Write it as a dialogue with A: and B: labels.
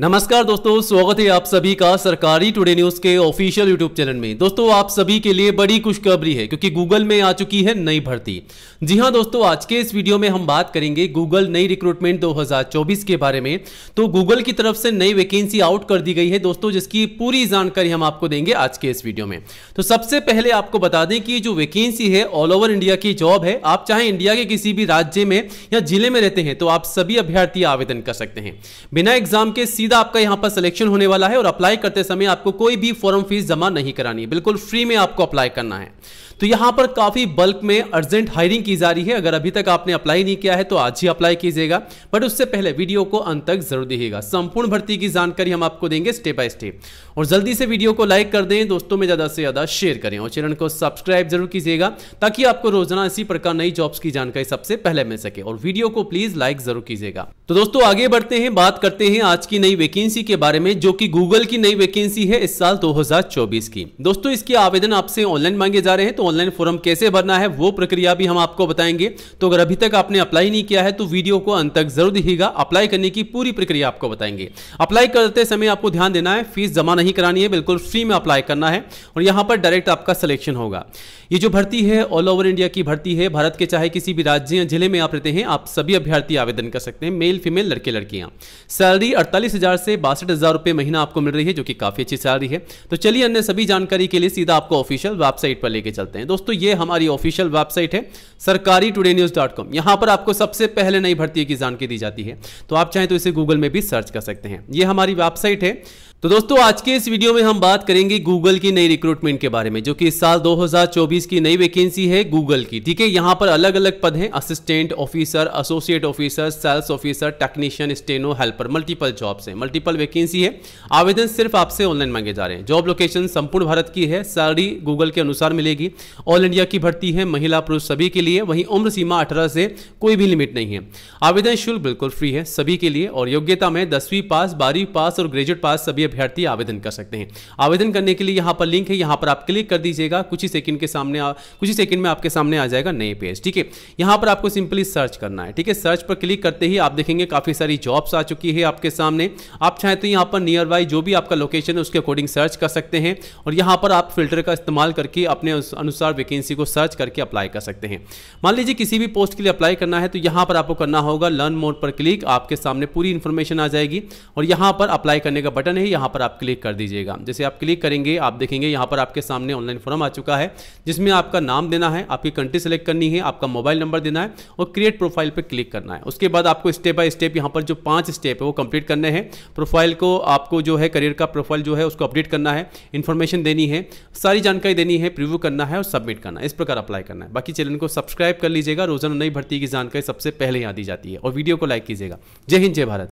A: नमस्कार दोस्तों स्वागत है आप सभी का सरकारी टुडे न्यूज के ऑफिशियल यूट्यूब चैनल में दोस्तों आप सभी के लिए बड़ी खुशखबरी है क्योंकि गूगल में आ चुकी है नई भर्ती जी हां दोस्तों आज के इस वीडियो में हम बात करेंगे गूगल नई रिक्रूटमेंट 2024 के बारे में तो गूगल की तरफ से नई वैकेंसी आउट कर दी गई है दोस्तों जिसकी पूरी जानकारी हम आपको देंगे आज के इस वीडियो में तो सबसे पहले आपको बता दें कि जो वैकेंसी है ऑल ओवर इंडिया की जॉब है आप चाहे इंडिया के किसी भी राज्य में या जिले में रहते हैं तो आप सभी अभ्यर्थी आवेदन कर सकते हैं बिना एग्जाम के सीधा आपका यहाँ पर सिलेक्शन होने वाला है और अप्लाई करते समय आपको कोई भी फॉर्म फीस जमा नहीं करानी बिल्कुल फ्री में आपको अप्लाई करना है तो यहाँ पर काफ़ी बल्क में अर्जेंट हायरिंग की जा रही है अगर अभी तक आपने अप्लाई नहीं किया है तो आज ही अप्लाई कीजिएगा बट उससे पहले वीडियो को अंत तक जरूर देखिएगा संपूर्ण भर्ती की जानकारी हम आपको देंगे स्टेप बाय स्टेप और जल्दी से वीडियो को लाइक कर दें दोस्तों में ज़्यादा से ज़्यादा शेयर करें और चैनल को सब्सक्राइब जरूर कीजिएगा ताकि आपको रोजाना इसी प्रकार नई जॉब्स की जानकारी सबसे पहले मिल सके और वीडियो को प्लीज़ लाइक जरूर कीजिएगा तो दोस्तों आगे बढ़ते हैं बात करते हैं आज की नई गई वैकेंसी के बारे में जो कि गूगल की नई वैकेंसी है इस साल 2024 की दोस्तों इसके आवेदन आपसे ऑनलाइन मांगे जा रहे हैं तो ऑनलाइन फॉर्म कैसे भरना है वो प्रक्रिया भी हम आपको बताएंगे तो अगर अभी तक आपने अप्लाई नहीं किया है तो वीडियो को अंत तक जरूर दिखेगा अप्लाई करने की पूरी प्रक्रिया आपको बताएंगे अप्लाई करते समय आपको ध्यान देना है फीस जमा नहीं करानी है बिल्कुल फ्री में अप्लाई करना है और यहाँ पर डायरेक्ट आपका सिलेक्शन होगा ये जो भर्ती है ऑल ओवर इंडिया की भर्ती है भारत के चाहे किसी भी राज्य या जिले में आप रहते हैं आप सभी अभ्यर्थी आवेदन कर सकते हैं मेल फीमेल लड़के लड़कियां सैलरी अड़तालीस हज़ार से बासठ हज़ार रुपए महीना आपको मिल रही है जो कि काफ़ी अच्छी सैलरी है तो चलिए अन्य सभी जानकारी के लिए सीधा आपको ऑफिशियल वेबसाइट पर लेके चलते हैं दोस्तों ये हमारी ऑफिशियल वेबसाइट है सरकारी टूडे न्यूज़ डॉट कॉम यहां पर आपको सबसे पहले नई भर्ती की जानकारी दी जाती है तो आप चाहें तो इसे गूगल में भी सर्च कर सकते हैं ये हमारी वेबसाइट है तो दोस्तों आज के इस वीडियो में हम बात करेंगे गूगल की नई रिक्रूटमेंट के बारे में जो कि इस साल 2024 की नई वैकेंसी है गूगल की ठीक है यहाँ पर अलग अलग पद हैं assistant officer associate officer sales officer technician steno helper multiple jobs हैं मल्टीपल वैकेंसी है आवेदन सिर्फ आपसे ऑनलाइन मांगे जा रहे हैं जॉब लोकेशन संपूर्ण भारत की है सारी गूगल के अनुसार मिलेगी ऑल इंडिया की भर्ती है महिला पुरुष सभी के लिए वहीं उम्र सीमा अठारह से कोई भी लिमिट नहीं है आवेदन शुल्क बिल्कुल फ्री है सभी के लिए और योग्यता में दसवीं पास बारहवीं पास और ग्रेजुएट पास सभी अभ्यर्थी आवेदन कर सकते हैं आवेदन करने के लिए यहाँ पर लिंक है यहाँ पर आप क्लिक कर दीजिएगा कुछ ही सेकंड के सामने कुछ ही सेकंड में आपके सामने आ जाएगा नए पेज ठीक है यहाँ पर आपको सिंपली सर्च करना है ठीक है सर्च पर क्लिक करते ही आप देखेंगे काफ़ी सारी जॉब्स आ चुकी है आपके सामने आप चाहें तो यहाँ पर नियर बाई जो भी आपका लोकेशन है उसके अकॉर्डिंग सर्च कर सकते हैं और यहाँ पर आप फिल्टर का इस्तेमाल करके अपने अनुसार वैकेंसी को सर्च करके अप्लाई कर सकते हैं मान लीजिए किसी भी पोस्ट के लिए अप्लाई करना है तो यहाँ पर आपको करना होगा लर्न मोड पर क्लिक आपके सामने पूरी इंफॉर्मेशन आ जाएगी और यहाँ पर अप्लाई करने का बटन है यहाँ पर आप क्लिक कर दीजिएगा जैसे आप क्लिक करेंगे आप देखेंगे यहाँ पर आपके सामने ऑनलाइन फॉर्म आ चुका है जिसमें आपका नाम देना है आपकी कंट्री सेलेक्ट करनी है आपका मोबाइल नंबर देना है और क्रिएट प्रोफाइल पर क्लिक करना है उसके बाद आपको स्टेप बाय स्टेप यहाँ पर जो पाँच स्टेप है वो कंप्लीट करने हैं प्रोफाइल को आपको जो है करियर का प्रोफाइल जो है उसको अपडेट करना है इन्फॉर्मेशन देनी है सारी जानकारी देनी है प्रिव्यू करना है और सबमिट करना है इस प्रकार अप्लाई करना है बाकी चैनल को सब्सक्राइब कर लीजिएगा रोजाना नई भर्ती की जानकारी सबसे पहले यहाँ दी जाती है और वीडियो को लाइक कीजिएगा जय हिंद जय भारत